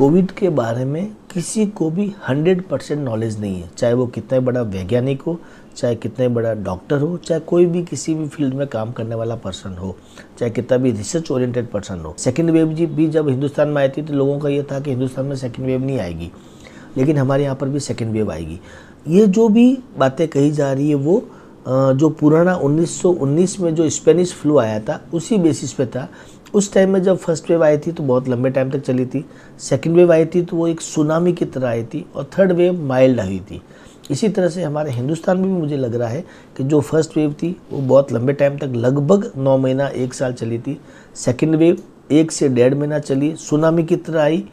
Covid के बारे में किसी को भी 100 परसेंट नॉलेज नहीं है चाहे वो कितने बड़ा वैज्ञानिक हो चाहे कितने बड़ा डॉक्टर हो चाहे कोई भी किसी भी फील्ड में काम करने वाला पर्सन हो चाहे कितना भी रिसर्च ओरिएंटेड पर्सन हो सेकेंड वेव जी भी जब हिंदुस्तान में आई थी तो लोगों का ये था कि हिंदुस्तान में सेकेंड वेव नहीं आएगी लेकिन हमारे यहाँ पर भी सेकेंड वेव आएगी ये जो भी बातें कही जा रही है वो जो पुराना 1919 में जो स्पेनिश फ्लू आया था उसी बेसिस पे था उस टाइम में जब फर्स्ट वेव आई थी तो बहुत लंबे टाइम तक चली थी सेकेंड वेव आई थी तो वो एक सुनामी की तरह आई थी और थर्ड वेव माइल्ड आई थी इसी तरह से हमारे हिंदुस्तान में भी मुझे लग रहा है कि जो फर्स्ट वेव थी वो बहुत लंबे टाइम तक लगभग नौ महीना एक साल चली थी सेकेंड वेव एक से डेढ़ महीना चली सुनामी की तरह आई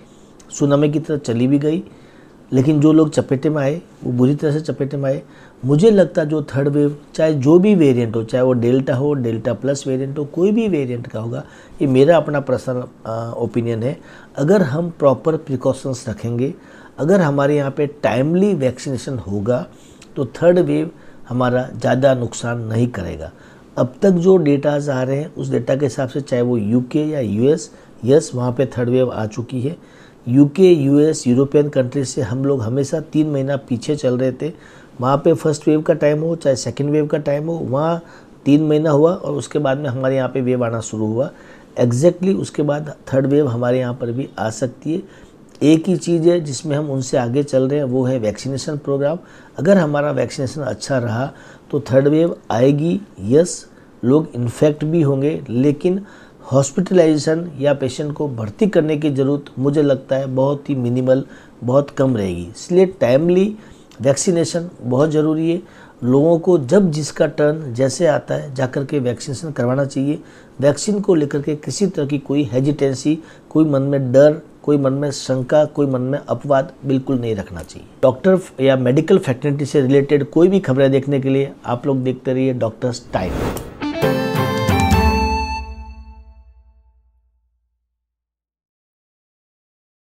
सुनामी की तरह चली भी गई लेकिन जो लोग चपेटे में आए वो बुरी तरह से चपेटे में आए मुझे लगता है जो थर्ड वेव चाहे जो भी वेरिएंट हो चाहे वो डेल्टा हो डेल्टा प्लस वेरिएंट हो कोई भी वेरिएंट का होगा ये मेरा अपना पर्सनल ओपिनियन है अगर हम प्रॉपर प्रिकॉशंस रखेंगे अगर हमारे यहाँ पे टाइमली वैक्सीनेशन होगा तो थर्ड वेव हमारा ज़्यादा नुकसान नहीं करेगा अब तक जो डेटाज आ रहे हैं उस डेटा के हिसाब से चाहे वो यू या एस यस वहाँ पर थर्ड वेव आ चुकी है यूके यूएस यूरोपियन कंट्रीज से हम लोग हमेशा तीन महीना पीछे चल रहे थे वहाँ पे फर्स्ट वेव का टाइम हो चाहे सेकेंड वेव का टाइम हो वहाँ तीन महीना हुआ और उसके बाद में हमारे यहाँ पे वेव आना शुरू हुआ एग्जैक्टली exactly उसके बाद थर्ड वेव हमारे यहाँ पर भी आ सकती है एक ही चीज़ है जिसमें हम उनसे आगे चल रहे हैं वो है वैक्सीनेशन प्रोग्राम अगर हमारा वैक्सीनेशन अच्छा रहा तो थर्ड वेव आएगी यस लोग इन्फेक्ट भी होंगे लेकिन हॉस्पिटलाइजेशन या पेशेंट को भर्ती करने की ज़रूरत मुझे लगता है बहुत ही मिनिमल बहुत कम रहेगी इसलिए टाइमली वैक्सीनेशन बहुत ज़रूरी है लोगों को जब जिसका टर्न जैसे आता है जाकर के वैक्सीनेशन करवाना चाहिए वैक्सीन को लेकर के किसी तरह की कोई हेजिटेंसी कोई मन में डर कोई मन में शंका कोई मन में अपवाद बिल्कुल नहीं रखना चाहिए डॉक्टर या मेडिकल फैटर्निटी से रिलेटेड कोई भी खबरें देखने के लिए आप लोग देखते रहिए डॉक्टर्स टाइम